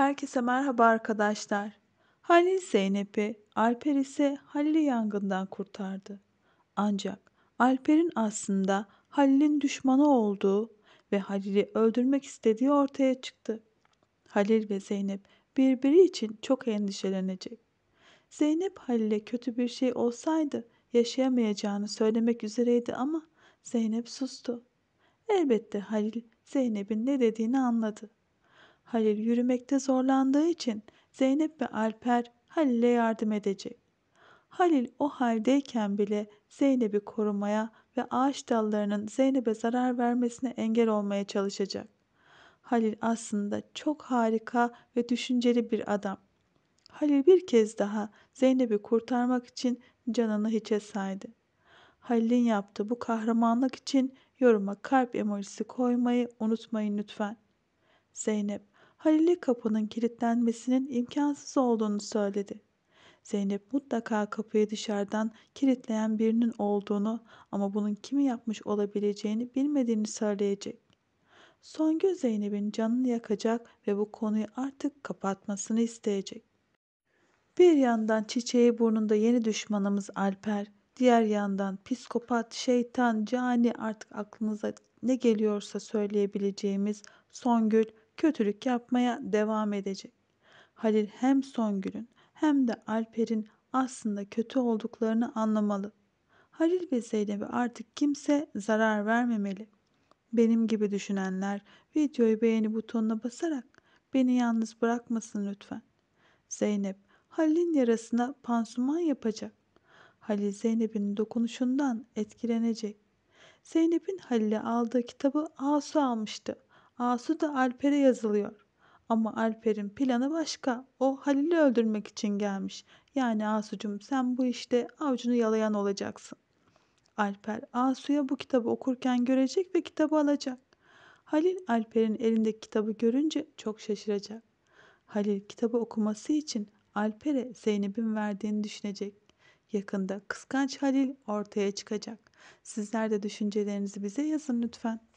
Herkese merhaba arkadaşlar. Halil Zeynep'i, Alper ise Halil'i yangından kurtardı. Ancak Alper'in aslında Halil'in düşmanı olduğu ve Halil'i öldürmek istediği ortaya çıktı. Halil ve Zeynep birbiri için çok endişelenecek. Zeynep Halil'e kötü bir şey olsaydı yaşayamayacağını söylemek üzereydi ama Zeynep sustu. Elbette Halil Zeynep'in ne dediğini anladı. Halil yürümekte zorlandığı için Zeynep ve Alper Halil'e yardım edecek. Halil o haldeyken bile Zeynep'i korumaya ve ağaç dallarının Zeynep'e zarar vermesine engel olmaya çalışacak. Halil aslında çok harika ve düşünceli bir adam. Halil bir kez daha Zeynep'i kurtarmak için canını hiçe saydı. Halil'in yaptığı bu kahramanlık için yoruma kalp emojisi koymayı unutmayın lütfen. Zeynep Halil'e kapının kilitlenmesinin imkansız olduğunu söyledi. Zeynep mutlaka kapıyı dışarıdan kilitleyen birinin olduğunu ama bunun kimi yapmış olabileceğini bilmediğini söyleyecek. Songül Zeynep'in canını yakacak ve bu konuyu artık kapatmasını isteyecek. Bir yandan çiçeği burnunda yeni düşmanımız Alper, diğer yandan psikopat, şeytan, cani artık aklınıza ne geliyorsa söyleyebileceğimiz Songül kötülük yapmaya devam edecek. Halil hem Songül'ün hem de Alper'in aslında kötü olduklarını anlamalı. Halil ve Zeynep'e artık kimse zarar vermemeli. Benim gibi düşünenler videoyu beğeni butonuna basarak beni yalnız bırakmasın lütfen. Zeynep Halil'in yarasına pansuman yapacak. Halil Zeynep'in dokunuşundan etkilenecek. Zeynep'in Halil'e aldığı kitabı Asu almıştı. Asu da Alper'e yazılıyor. Ama Alper'in planı başka. O Halil'i öldürmek için gelmiş. Yani Asu'cum sen bu işte avucunu yalayan olacaksın. Alper Asu'ya bu kitabı okurken görecek ve kitabı alacak. Halil Alper'in elindeki kitabı görünce çok şaşıracak. Halil kitabı okuması için Alper'e Zeynep'in verdiğini düşünecek. Yakında kıskanç Halil ortaya çıkacak. Sizler de düşüncelerinizi bize yazın lütfen.